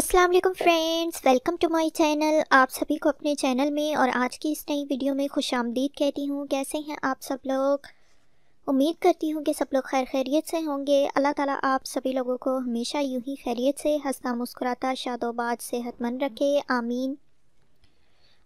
अस्सलाम वालेकुम friends welcome to my channel आप सभी को अपने चैनल में और आज की इस नई वीडियो में खुश आमदीद कहती हूँ कैसे हैं आप सब लोग उम्मीद करती हूँ कि सब लोग खैर खैरियत से होंगे अल्लाह ताला आप सभी लोगों को हमेशा यूं ही खैरियत से हंसता मुस्कुराता शादोबाद सेहतमंद रखे आमीन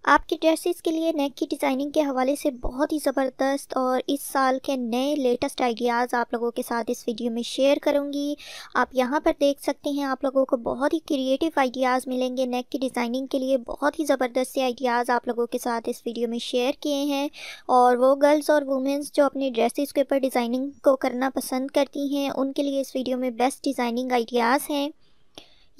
आपके ड्रेसेस के लिए नेक की डिज़ाइनिंग के हवाले से बहुत ही ज़बरदस्त और इस साल के नए लेटेस्ट आइडियाज़ आप लोगों के साथ इस वीडियो में शेयर करूँगी आप यहाँ पर देख सकते हैं आप लोगों को बहुत ही क्रिएटिव आइडियाज़ मिलेंगे नेक की डिज़ाइनिंग के लिए बहुत ही ज़बरदस्त से आइडियाज़ आप लोगों के साथ इस वीडियो में शेयर किए हैं और वो गर्ल्स और वुमेंस जो अपने ड्रेसेस के ऊपर डिज़ाइनिंग को करना पसंद करती हैं उनके लिए इस वीडियो में बेस्ट डिज़ाइनिंग आइडियाज़ हैं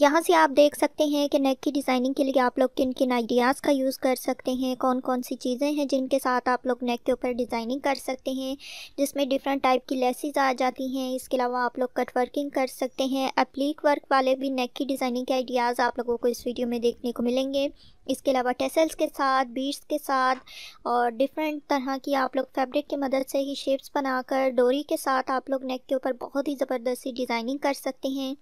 यहाँ से आप देख सकते हैं कि नेक की डिज़ाइनिंग के लिए आप लोग किन किन आइडियाज़ का यूज़ कर सकते हैं कौन कौन सी चीज़ें हैं जिनके साथ आप लोग नेक के ऊपर डिज़ाइनिंग कर सकते हैं जिसमें डिफरेंट टाइप की लेसिस आ जाती हैं इसके अलावा आप लोग कट वर्किंग कर सकते हैं अप्लीक वर्क वाले भी नेक की डिज़ाइनिंग के आइडियाज़ आप लोगों को इस वीडियो में देखने को मिलेंगे इसके अलावा टेसल्स के साथ बीट्स के साथ और डिफरेंट तरह की आप लोग फैब्रिक की मदद से ही शेप्स बनाकर डोरी के साथ आप लोग नेक के ऊपर बहुत ही ज़बरदस्ती डिज़ाइनिंग कर सकते हैं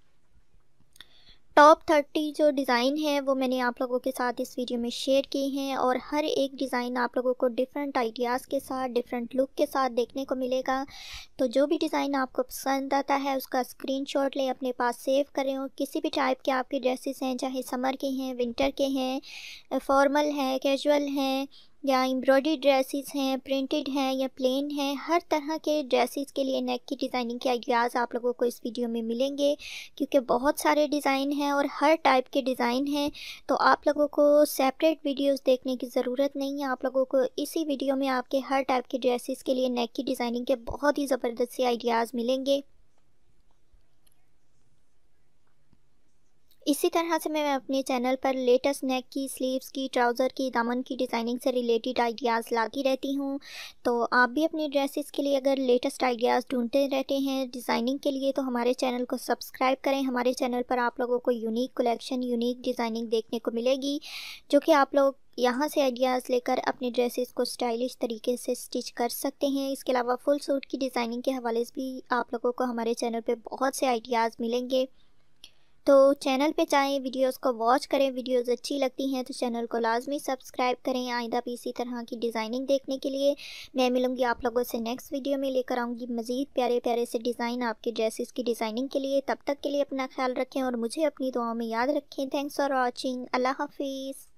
टॉप थर्टी जो डिज़ाइन है वो मैंने आप लोगों के साथ इस वीडियो में शेयर की हैं और हर एक डिज़ाइन आप लोगों को डिफरेंट आइडियाज़ के साथ डिफरेंट लुक के साथ देखने को मिलेगा तो जो भी डिज़ाइन आपको पसंद आता है उसका स्क्रीनशॉट ले अपने पास सेव करें और किसी भी टाइप के आपके ड्रेसेस हैं चाहे समर के हैं विंटर के हैं फॉर्मल हैं कैजुअल हैं या एम्ब्रॉयडरी ड्रेसेस हैं प्रिंटेड हैं या प्लेन हैं हर तरह के ड्रेसेस के लिए नेक की डिज़ाइनिंग के आइडियाज़ आप लोगों को इस वीडियो में मिलेंगे क्योंकि बहुत सारे डिज़ाइन हैं और हर टाइप के डिज़ाइन हैं तो आप लोगों को सेपरेट वीडियोस देखने की ज़रूरत नहीं है आप लोगों को इसी वीडियो में आपके हर टाइप के ड्रेसिस के लिए नेक की डिज़ाइनिंग के बहुत ही ज़बरदस्त से आइडियाज़ मिलेंगे इसी तरह से मैं अपने चैनल पर लेटेस्ट नेक की स्लीव्स की ट्राउज़र की दामन की डिज़ाइनिंग से रिलेटेड आइडियाज़ लाती रहती हूँ तो आप भी अपने ड्रेसेस के लिए अगर लेटेस्ट आइडियाज़ ढूंढते रहते हैं डिज़ाइनिंग के लिए तो हमारे चैनल को सब्सक्राइब करें हमारे चैनल पर आप लोगों को यूनिक कलेक्शन यूनिक डिज़ाइनिंग देखने को मिलेगी जो कि आप लोग यहाँ से आइडियाज़ लेकर अपने ड्रेसेस को स्टाइलिश तरीके से स्टिच कर सकते हैं इसके अलावा फुल सूट की डिज़ाइनिंग के हवाले से भी आप लोगों को हमारे चैनल पे बहुत से आइडियाज़ मिलेंगे तो चैनल पे जाएं वीडियोस को वॉच करें वीडियोस अच्छी लगती हैं तो चैनल को लाजमी सब्सक्राइब करें आइंदा भी इसी तरह की डिज़ाइनिंग देखने के लिए मैं मिलूँगी आप लोगों से नेक्स्ट वीडियो में लेकर आऊँगी मज़ीद प्यारे प्यारे से डिज़ाइन आपके ड्रेसिस की डिज़ाइनिंग के लिए तब तक के लिए अपना ख्याल रखें और मुझे अपनी दुआओं में याद रखें थैंक्स फॉर वॉचिंग अल्लाह हाफिज़